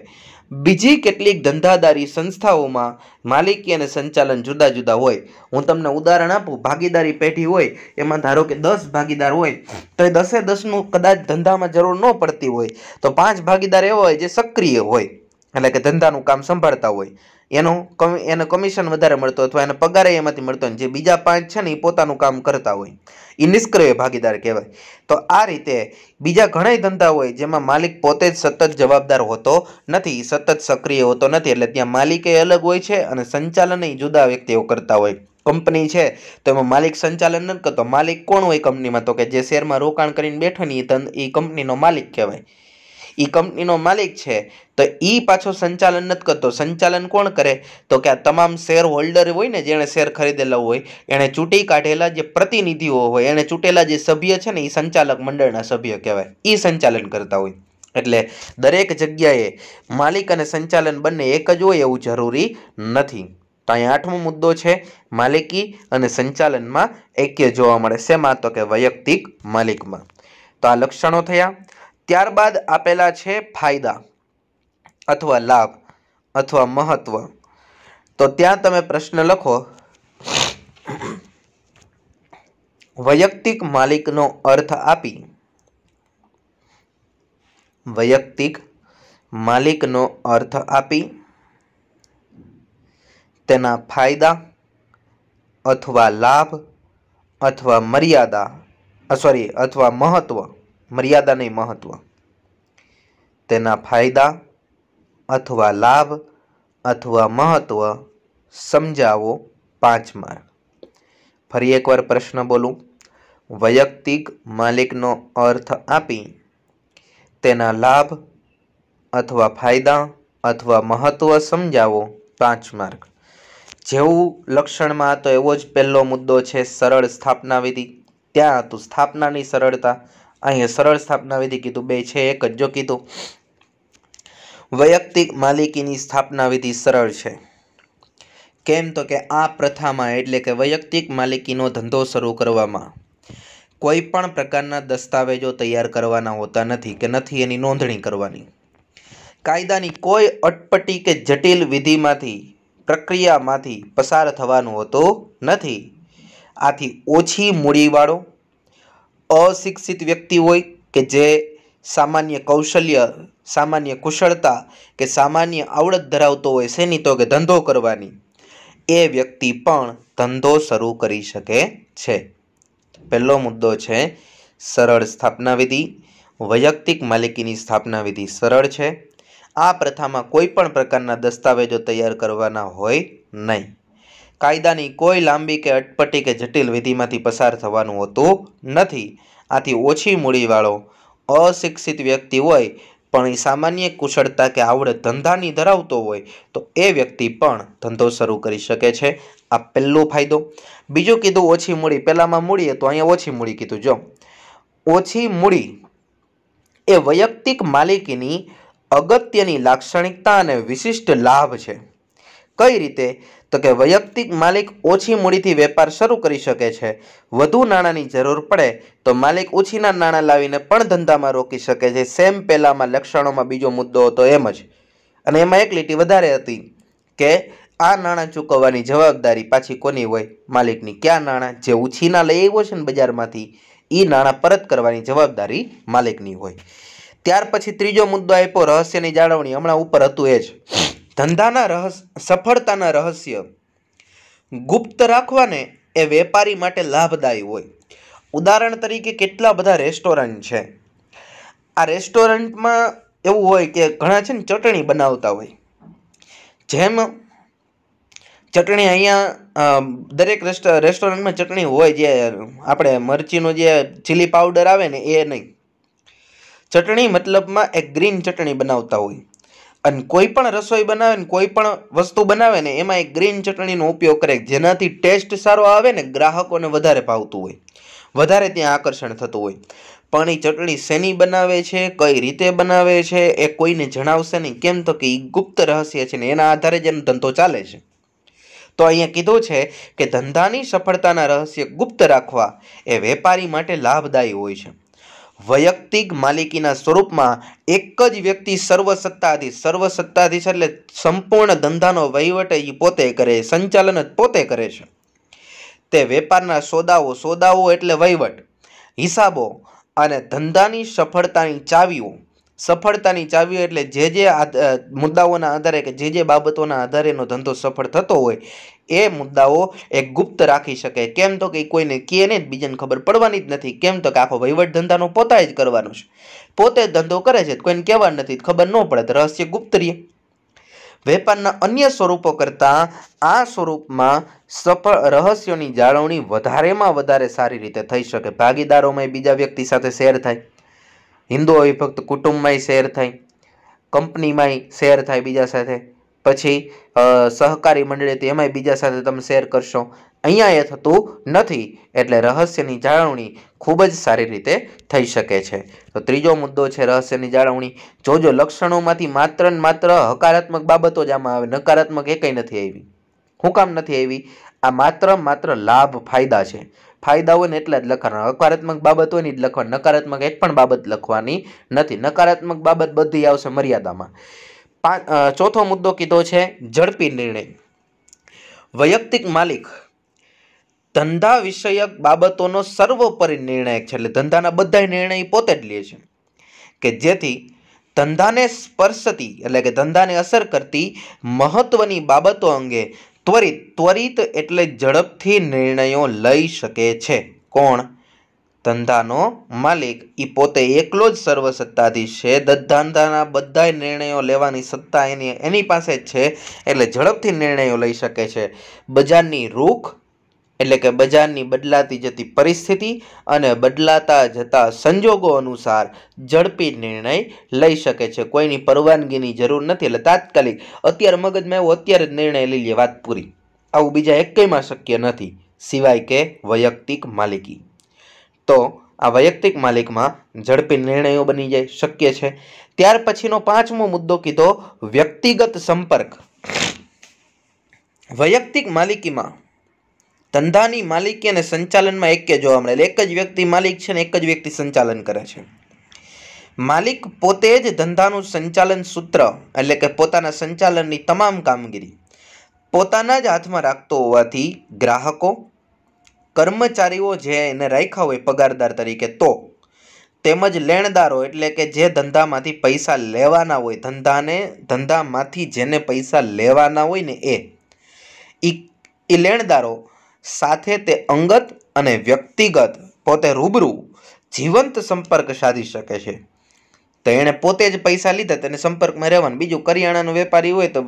બીજી કેટલીક ધંધાદારી સંસ્થાઓમાં માલિકી અને સંચાલન જુદા જુદા હોય હું તમને ઉદાહરણ આપું ભાગીદારી પેઢી હોય એમાં ધારો કે દસ ભાગીદાર હોય તો એ દસે દસનું કદાચ ધંધામાં જરૂર ન પડતી હોય તો પાંચ ભાગીદાર એવા હોય જે સક્રિય હોય એટલે કે ધંધાનું કામ સંભાળતા હોય એનું એને કમિશન વધારે મળતો અથવા એને પગાર એમાંથી મળતો જે બીજા પાંચ છે ને એ પોતાનું કામ કરતા હોય એ નિષ્ક્રિય ભાગીદાર કહેવાય તો આ રીતે બીજા ઘણા ધંધા હોય જેમાં માલિક પોતે જ સતત જવાબદાર હોતો નથી સતત સક્રિય હોતો નથી એટલે ત્યાં માલિકે અલગ હોય છે અને સંચાલન એ જુદા વ્યક્તિઓ કરતા હોય કંપની છે તો એમાં માલિક સંચાલન નથી કરતો માલિક કોણ હોય કંપનીમાં તો કે જે શેરમાં રોકાણ કરીને બેઠો ને એ કંપનીનો માલિક કહેવાય એ કંપનીનો માલિક છે તો એ પાછો સંચાલન નથી કરતો સંચાલન કોણ કરે તો કે આ તમામ શેર હોલ્ડર હોય ને જેણે શેર ખરીદેલા હોય એણે ચૂંટી કાઢેલા જે પ્રતિનિધિઓ હોય એણે ચૂંટેલા જે સભ્ય છે ને એ સંચાલક મંડળના સભ્ય કહેવાય એ સંચાલન કરતા હોય એટલે દરેક જગ્યાએ માલિક અને સંચાલન બંને એક જ હોય એવું જરૂરી નથી તો અહીંયા આઠમો મુદ્દો છે માલિકી અને સંચાલનમાં એક્ય જોવા મળે શેમાં તો કે વૈયક્તિક માલિકમાં તો આ લક્ષણો થયા ત્યારબાદ આપેલા છે ફાયદા અથવા લાભ અથવા મહત્વ તો ત્યાં તમે પ્રશ્ન લખો વૈયક્તિક માલિકનો અર્થ આપી વૈયક્તિક માલિકનો અર્થ આપી તેના ફાયદા અથવા લાભ અથવા મર્યાદા સોરી અથવા મહત્વ મર્યાદાને મહત્વ તેના ફાયદા અથવા લાભ અથવા મહત્વ સમજાવો પાંચ માર્ક ફરી એકવાર પ્રશ્ન બોલું વૈયક્તિક માલિકનો અર્થ આપી તેના લાભ અથવા ફાયદા અથવા મહત્વ સમજાવો પાંચ માર્ક જેવું લક્ષણમાં તો એવો જ પહેલો મુદ્દો છે સરળ સ્થાપના વિધિ ત્યાં હતું સ્થાપનાની સરળતા અહીંયા સરળ સ્થાપના વિધિ કીધું બે છે એક જ જો કીધું વૈયક્તિક માલિકીની સ્થાપના વિધિ સરળ છે કેમ તો કે આ પ્રથામાં એટલે કે વૈયક્તિક માલિકીનો ધંધો શરૂ કરવામાં કોઈ પણ પ્રકારના દસ્તાવેજો તૈયાર કરવાના હોતા નથી કે નથી એની નોંધણી કરવાની કાયદાની કોઈ અટપટી કે જટિલ વિધિમાંથી પ્રક્રિયામાંથી પસાર થવાનું હોતું નથી આથી ઓછી મૂડીવાળો અશિક્ષિત વ્યક્તિ હોય કે જે સામાન્ય કૌશલ્ય સામાન્ય કુશળતા કે સામાન્ય આવડત ધરાવતો હોય શેની તો કે ધંધો કરવાની એ વ્યક્તિ પણ ધંધો શરૂ કરી શકે છે પહેલો મુદ્દો છે સરળ સ્થાપના વિધિ વૈયક્તિક માલિકીની સ્થાપના વિધિ સરળ છે આ પ્રથામાં કોઈ પણ પ્રકારના દસ્તાવેજો તૈયાર કરવાના હોય નહીં કાયદાની કોઈ લાંબી કે અટપટી કે જટિલ વિધિમાંથી પસાર થવાનું હોતું નથી આથી ઓછી મૂડીવાળો અશિક્ષિત વ્યક્તિ હોય પણ એ સામાન્ય કુશળતા કે આવડત ધંધાની ધરાવતો હોય તો એ વ્યક્તિ પણ ધંધો શરૂ કરી શકે છે આ પહેલો ફાયદો બીજું કીધું ઓછી મૂડી પહેલાંમાં મૂડીએ તો અહીંયા ઓછી મૂડી કીધું જો ઓછી મૂડી એ વૈયક્તિક માલિકીની અગત્યની લાક્ષણિકતા અને વિશિષ્ટ લાભ છે કઈ રીતે તો કે વૈયક્તિક માલિક ઓછી મૂડીથી વેપાર શરૂ કરી શકે છે વધુ નાણાંની જરૂર પડે તો માલિક ઓછીના નાણાં લાવીને પણ ધંધામાં રોકી શકે છે સેમ પહેલાંમાં લક્ષણોમાં બીજો મુદ્દો હતો એમ જ અને એમાં એક લીટી વધારે હતી કે આ નાણાં ચૂકવવાની જવાબદારી પાછી કોની હોય માલિકની ક્યાં નાણાં જે ઉછીના લઈ આવ્યો છે ને બજારમાંથી એ નાણાં પરત કરવાની જવાબદારી માલિકની હોય ત્યાર પછી ત્રીજો મુદ્દો આપ્યો રહસ્યની જાળવણી હમણાં ઉપર હતું એ જ ધંધાના રહસ સફળતાના રહસ્ય ગુપ્ત રાખવાને એ વેપારી માટે લાભદાયી હોય ઉદાહરણ તરીકે કેટલા બધા રેસ્ટોરન્ટ છે આ રેસ્ટોરન્ટમાં એવું હોય કે ઘણા છે ને ચટણી બનાવતા હોય જેમ ચટણી અહીંયા દરેક રેસ્ટોરન્ટમાં ચટણી હોય જે આપણે મરચીનો જે ચીલી પાવડર આવે ને એ નહીં ચટણી મતલબમાં એક ગ્રીન ચટણી બનાવતા હોય અને કોઈ પણ રસોઈ બનાવે ને કોઈ પણ વસ્તુ બનાવે ને એમાં એ ગ્રીન ચટણીનો ઉપયોગ કરે જેનાથી ટેસ્ટ સારો આવે ને ગ્રાહકોને વધારે ભાવતું હોય વધારે ત્યાં આકર્ષણ થતું હોય પણ એ ચટણી શેની બનાવે છે કઈ રીતે બનાવે છે એ કોઈને જણાવશે નહીં કેમ તો કે એ ગુપ્ત રહસ્ય છે ને એના આધારે જ એનો ધંધો ચાલે છે તો અહીંયા કીધું છે કે ધંધાની સફળતાના રહસ્ય ગુપ્ત રાખવા એ વેપારી માટે લાભદાયી હોય છે વૈયક્તિક માલિકીના સ્વરૂપમાં એક જ વ્યક્તિ સર્વ સત્તાધીશ એટલે સંપૂર્ણ ધંધાનો વહીવટ એ પોતે કરે સંચાલન જ પોતે કરે છે તે વેપારના સોદાઓ સોદાઓ એટલે વહીવટ હિસાબો અને ધંધાની સફળતાની ચાવીઓ સફળતાની ચાવીઓ એટલે જે જે મુદ્દાઓના આધારે કે જે જે બાબતોના આધારે એનો ધંધો સફળ થતો હોય એ મુદ્દાઓ એ ગુપ્ત રાખી શકે કેમ તો કે કોઈને કહે નહીં બીજાને ખબર પડવાની જ નથી કેમ તો કે આખો વહીવટ ધંધાનો પોતાએ જ કરવાનું છે પોતે ધંધો કરે છે કોઈને કહેવાનું નથી ખબર ન પડે તો રહસ્ય ગુપ્ત રહે વેપારના અન્ય સ્વરૂપો કરતાં આ સ્વરૂપમાં સફળ રહસ્યોની જાળવણી વધારેમાં વધારે સારી રીતે થઈ શકે ભાગીદારોમાં બીજા વ્યક્તિ સાથે શેર થાય હિન્દુ અવિભક્ત કુટુંબમાંય શેર થાય કંપનીમાંય શેર થાય બીજા સાથે પછી સહકારી મંડળી હતી એમાંય બીજા સાથે તમે શેર કરશો અહીંયા એ થતું નથી એટલે રહસ્યની જાળવણી ખૂબ જ સારી રીતે થઈ શકે છે તો ત્રીજો મુદ્દો છે રહસ્યની જાળવણી જોજો લક્ષણોમાંથી માત્ર ને માત્ર હકારાત્મક બાબતો જ આમાં આવે નકારાત્મક એ કંઈ નથી આવી હું કામ નથી આવી આ માત્ર માત્ર લાભ ફાયદા છે ફાયદા હોય ને એટલા જ લખવાના હકારાત્મક બાબત હોય ને જ લખવાની નકારાત્મક એક પણ બાબત લખવાની નથી નકારાત્મક બાબત બધી આવશે મર્યાદામાં ચોથો મુદ્દો કીધો છે ઝડપી નિર્ણય વૈયક્તિક માલિક ધંધા વિષયક બાબતોનો સર્વોપરી નિર્ણય છે એટલે ધંધાના બધા નિર્ણય પોતે જ લે છે કે જેથી ધંધાને સ્પર્શતી એટલે કે ધંધાને અસર કરતી મહત્ત્વની બાબતો અંગે ત્વરિત ત્વરિત એટલે ઝડપથી નિર્ણયો લઈ શકે છે કોણ ધંધાનો માલિક એ પોતે એકલો જ સર્વસત્તાધીશ છે ધંધાના બધા નિર્ણયો લેવાની સત્તા એની એની પાસે જ છે એટલે ઝડપથી નિર્ણયો લઈ શકે છે બજારની રૂખ એટલે કે બજારની બદલાતી જતી પરિસ્થિતિ અને બદલાતા જતા સંજોગો અનુસાર ઝડપી નિર્ણય લઈ શકે છે કોઈની પરવાનગીની જરૂર નથી એટલે તાત્કાલિક અત્યારે મગજમાં એવું અત્યારે જ નિર્ણય લઈ લે વાત પૂરી આવું બીજા એકમાં શક્ય નથી સિવાય કે વૈયક્તિક માલિકી તો આ વૈયક્તિક માલિકમાં ઝડપી નિર્ણયો બની જાય શક્ય છે ત્યાર પછીનો પાંચમો મુદ્દો કીધો વ્યક્તિગત સંપર્ક વૈયક્તિક માલિકીમાં ધંધાની માલિકી અને સંચાલનમાં એક જોવા મળે એટલે એક જ વ્યક્તિ માલિક છે ને એક જ વ્યક્તિ સંચાલન કરે છે માલિક પોતે જ ધંધાનું સંચાલન સૂત્ર એટલે કે પોતાના સંચાલનની તમામ કામગીરી પોતાના જ હાથમાં રાખતો હોવાથી ગ્રાહકો કર્મચારીઓ જે એને રાખ્યા હોય પગારદાર તરીકે તો તેમજ લેણદારો એટલે કે જે ધંધામાંથી પૈસા લેવાના હોય ધંધાને ધંધામાંથી જેને પૈસા લેવાના હોય ને એ એ લેણદારો સાથે તે અંગત અને વ્યક્તિગત પોતે રૂબરૂ જીવંત સંપર્ક સાધી શકે છે તો એણે પોતે જ પૈસા લીધા તેને સંપર્કમાં રહેવાનું બીજું કરિયાણાનો વેપારી હોય તો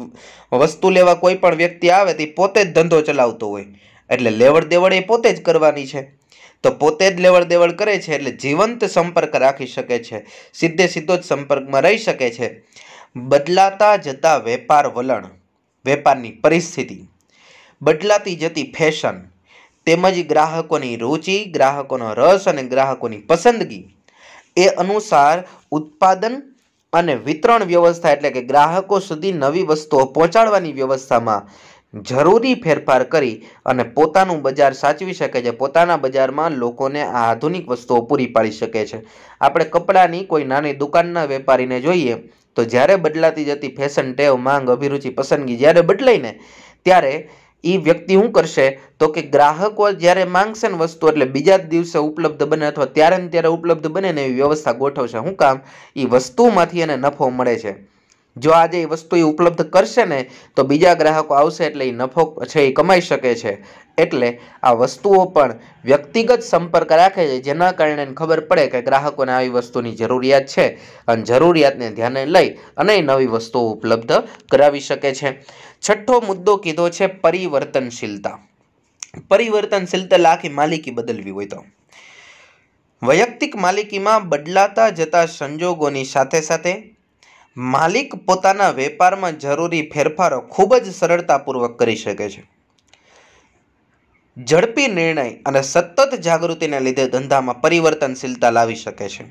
વસ્તુ લેવા કોઈ પણ વ્યક્તિ આવે તે પોતે જ ધંધો ચલાવતો હોય એટલે લેવડ દેવડ એ પોતે જ કરવાની છે તો પોતે જ લેવડ દેવડ કરે છે એટલે જીવંત સંપર્ક રાખી શકે છે સીધે સીધો જ સંપર્કમાં રહી શકે છે બદલાતા જતા વેપાર વલણ વેપારની પરિસ્થિતિ બદલાતી જતી ફેશન તેમજ ગ્રાહકોની રુચિ ગ્રાહકોનો રસ અને ગ્રાહકોની પસંદગી એ અનુસાર ઉત્પાદન અને વિતરણ વ્યવસ્થા એટલે કે ગ્રાહકો સુધી નવી વસ્તુઓ પહોંચાડવાની વ્યવસ્થામાં જરૂરી ફેરફાર કરી અને પોતાનું બજાર સાચવી શકે છે પોતાના બજારમાં લોકોને આ આધુનિક વસ્તુઓ પૂરી પાડી શકે છે આપણે કપડાની કોઈ નાની દુકાનના વેપારીને જોઈએ તો જ્યારે બદલાતી જતી ફેશન ટેવ માંગ અભિરુચિ પસંદગી જ્યારે બદલાઈને ત્યારે એ વ્યક્તિ શું કરશે તો કે ગ્રાહકો જ્યારે માંગશે ને વસ્તુ એટલે બીજા જ દિવસે ઉપલબ્ધ બને અથવા ત્યારે ને ત્યારે ઉપલબ્ધ બને ને એવી વ્યવસ્થા ગોઠવશે શું કામ એ વસ્તુમાંથી એને નફો મળે છે જો આજે એ વસ્તુ એ ઉપલબ્ધ કરશે ને તો બીજા ગ્રાહકો આવશે એટલે એ નફો છે એ કમાઈ શકે છે એટલે આ વસ્તુઓ પણ વ્યક્તિગત સંપર્ક રાખે છે જેના કારણે ખબર પડે કે ગ્રાહકોને આવી વસ્તુની જરૂરિયાત છે અને જરૂરિયાતને ધ્યાને લઈ અને એ નવી વસ્તુઓ ઉપલબ્ધ કરાવી શકે છે છઠ્ઠો મુદ્દો કીધો છે પરિવર્તનશીલતા પરિવર્તનશીલતા લાખી માલિકી બદલવી હોય તો વૈયક્તિક માલિકીમાં બદલાતા જતા સંજોગોની સાથે સાથે માલિક પોતાના વેપારમાં જરૂરી ફેરફારો ખૂબ જ સરળતાપૂર્વક કરી શકે છે ઝડપી નિર્ણય અને સતત જાગૃતિને લીધે ધંધામાં પરિવર્તનશીલતા લાવી શકે છે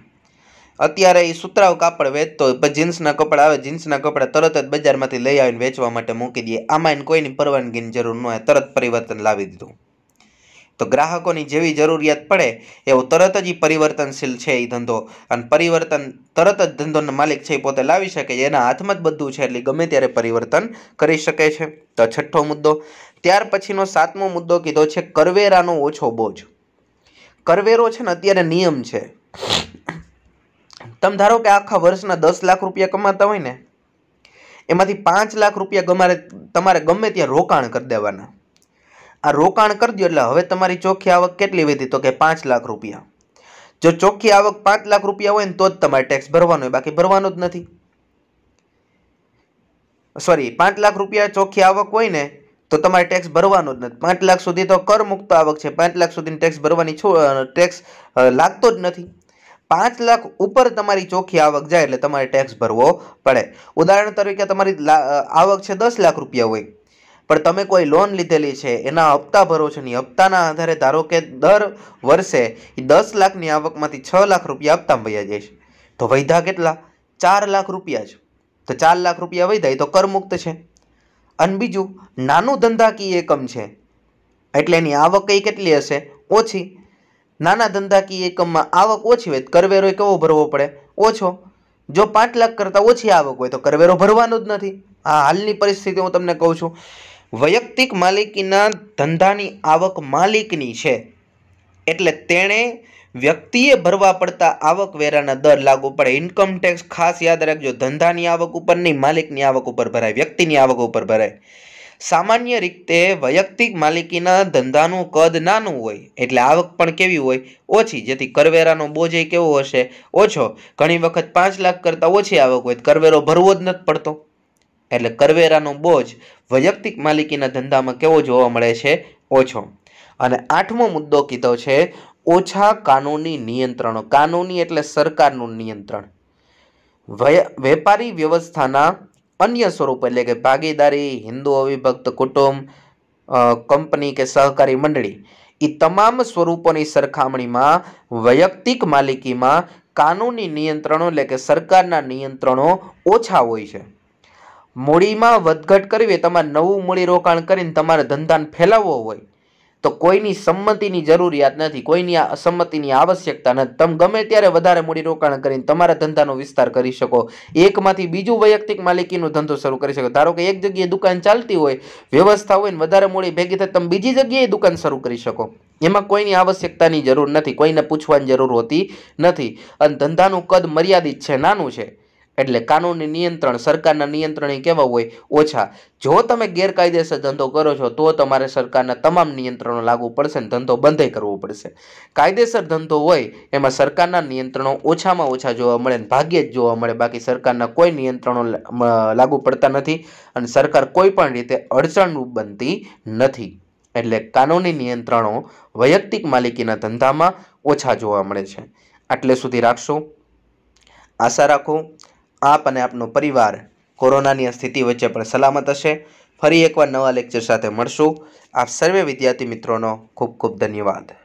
અત્યારે એ સુતરાવ કાપડ વેચતો હોય પછી જીન્સના કપડાં આવે જીન્સના કપડાં તરત જ બજારમાંથી લઈ આવીને વેચવા માટે મૂકી દઈએ આમાં એને કોઈની પરવાનગીની જરૂર ન હોય તરત પરિવર્તન લાવી દીધું તો ગ્રાહકોની જેવી જરૂરિયાત પડે એવો તરત જ એ પરિવર્તનશીલ છે એ ધંધો અને પરિવર્તન તરત જ ધંધોનો માલિક છે એ પોતે લાવી શકે છે એના હાથમાં જ બધું છે એટલે ગમે ત્યારે પરિવર્તન કરી શકે છે તો છઠ્ઠો મુદ્દો ત્યાર પછીનો સાતમો મુદ્દો કીધો છે કરવેરાનો ઓછો બોજ કરવેરો છે ને અત્યારે નિયમ છે તમે ધારો કે આખા વર્ષના દસ લાખ રૂપિયા કમાતા હોય ને એમાંથી પાંચ લાખ રૂપિયા ગમારે તમારે ગમે ત્યાં રોકાણ કરી દેવાના આ રોકાણ કરજો એટલે હવે તમારી ચોખ્ખી આવક કેટલી વધી તો કે પાંચ લાખ રૂપિયા જો ચોખ્ખી આવક પાંચ લાખ રૂપિયા હોય ને તો જ તમારે ટેક્સ ભરવાનો હોય બાકી ભરવાનો જ નથી સોરી પાંચ લાખ રૂપિયા ચોખ્ખી આવક હોય ને તો તમારે ટેક્સ ભરવાનો જ નથી પાંચ લાખ સુધી તો કર મુક્ત આવક છે પાંચ લાખ સુધી ટેક્સ ભરવાની છો ટેક્સ લાગતો જ નથી પાંચ લાખ ઉપર તમારી ચોખ્ખી આવક જાય એટલે તમારે ટેક્સ ભરવો પડે ઉદાહરણ તરીકે તમારી આવક છે દસ લાખ રૂપિયા હોય પણ તમે કોઈ લોન લીધેલી છે એના હપ્તા ભરો છો નહીં હપ્તાના આધારે ધારો કે દર વર્ષે એ દસ લાખની આવકમાંથી છ લાખ રૂપિયા હપ્તામાં વૈયા જાય છે તો વૈધા કેટલા ચાર લાખ રૂપિયા છે તો ચાર લાખ રૂપિયા વૈધા એ તો કરમુક્ત છે અને બીજું નાનું ધંધાકીય એકમ છે એટલે એની આવક કઈ કેટલી હશે ઓછી નાના ધંધાકીય એકમમાં આવક ઓછી હોય કરવેરો કેવો ભરવો પડે ઓછો જો પાંચ લાખ કરતાં ઓછી આવક હોય તો કરવેરો ભરવાનો જ નથી આ હાલની પરિસ્થિતિ હું તમને કહું છું વૈયક્તિક માલિકીના ધંધાની આવક માલિકની છે એટલે તેણે વ્યક્તિએ ભરવા પડતા આવકવેરાના દર લાગુ પડે ઇન્કમ ટેક્સ ખાસ યાદ રાખજો ધંધાની આવક ઉપર નહીં માલિકની આવક ઉપર ભરાય વ્યક્તિની આવક ઉપર ભરાય સામાન્ય રીતે વૈયક્તિક માલિકીના ધંધાનું કદ નાનું હોય એટલે આવક પણ કેવી હોય ઓછી જેથી કરવેરાનો બોજ એ કેવો હશે ઓછો ઘણી વખત પાંચ લાખ કરતાં ઓછી આવક હોય કરવેરો ભરવો જ નથી પડતો એટલે કરવેરાનો બોજ વૈયક્તિક માલિકીના ધંધામાં કેવો જોવા મળે છે ઓછો અને આઠમો મુદ્દો કીધો છે ઓછા કાનૂની નિયંત્રણો કાનૂની એટલે સરકારનું નિયંત્રણ વેપારી વ્યવસ્થાના અન્ય સ્વરૂપ એટલે કે ભાગીદારી હિન્દુ અવિભક્ત કુટુંબ કંપની કે સહકારી મંડળી એ તમામ સ્વરૂપોની સરખામણીમાં વૈયક્તિક માલિકીમાં કાનૂની નિયંત્રણો એટલે કે સરકારના નિયંત્રણો ઓછા હોય છે મૂડીમાં વધઘટ કરવી તમારે નવું મૂડી રોકાણ કરીને તમારે ધંધાને ફેલાવવો હોય તો કોઈની સંમતિની જરૂરિયાત નથી કોઈની આ અસંમતિની આવશ્યકતા નથી તમે ગમે ત્યારે વધારે મૂડી રોકાણ કરીને તમારા ધંધાનો વિસ્તાર કરી શકો એકમાંથી બીજું વૈયક્તિક માલિકીનો ધંધો શરૂ કરી શકો ધારો કે એક જગ્યાએ દુકાન ચાલતી હોય વ્યવસ્થા હોય ને વધારે મૂડી ભેગી થાય તમે બીજી જગ્યાએ દુકાન શરૂ કરી શકો એમાં કોઈની આવશ્યકતાની જરૂર નથી કોઈને પૂછવાની જરૂર હોતી નથી અને ધંધાનું કદ મર્યાદિત છે નાનું છે એટલે કાનૂની નિયંત્રણ સરકારના નિયંત્રણ કેવા હોય ઓછા જો તમે ગેરકાયદેસર ધંધો કરો છો તો તમારે સરકારના તમામ નિયંત્રણો લાગુ પડશે અને ધંધો બંધ કરવો પડશે કાયદેસર ધંધો હોય એમાં સરકારના નિયંત્રણો ઓછામાં ઓછા જોવા મળે અને ભાગ્યે જ જોવા મળે બાકી સરકારના કોઈ નિયંત્રણો લાગુ પડતા નથી અને સરકાર કોઈ પણ રીતે અડચણરૂપ બનતી નથી એટલે કાનૂની નિયંત્રણો વૈયક્તિક માલિકીના ધંધામાં ઓછા જોવા મળે છે આટલે સુધી રાખશો આશા રાખો આપ અને આપનો પરિવાર કોરોનાની સ્થિતિ વચ્ચે પણ સલામત હશે ફરી એકવાર નવા લેક્ચર સાથે મળશું આપ સર્વે વિદ્યાર્થી મિત્રોનો ખૂબ ખૂબ ધન્યવાદ